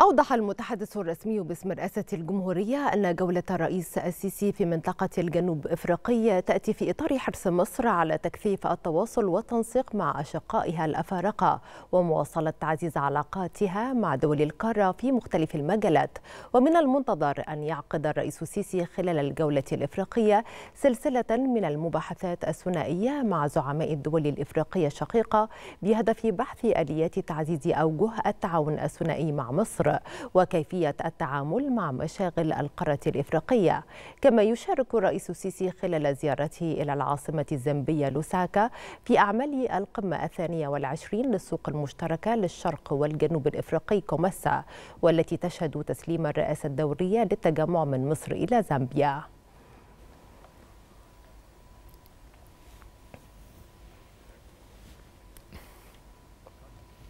أوضح المتحدث الرسمي باسم رئاسة الجمهورية أن جولة الرئيس السيسي في منطقة الجنوب إفريقية تأتي في إطار حرص مصر على تكثيف التواصل والتنسيق مع أشقائها الأفارقة ومواصلة تعزيز علاقاتها مع دول القارة في مختلف المجالات ومن المنتظر أن يعقد الرئيس السيسي خلال الجولة الإفريقية سلسلة من المباحثات الثنائية مع زعماء الدول الإفريقية الشقيقة بهدف بحث آليات تعزيز أوجه التعاون الثنائي مع مصر وكيفية التعامل مع مشاغل القارة الإفريقية كما يشارك الرئيس السيسي خلال زيارته إلى العاصمة الزامبية لوساكا في أعمال القمة الثانية والعشرين للسوق المشتركة للشرق والجنوب الإفريقي كومسا والتي تشهد تسليم الرئاسة الدورية للتجمع من مصر إلى زامبيا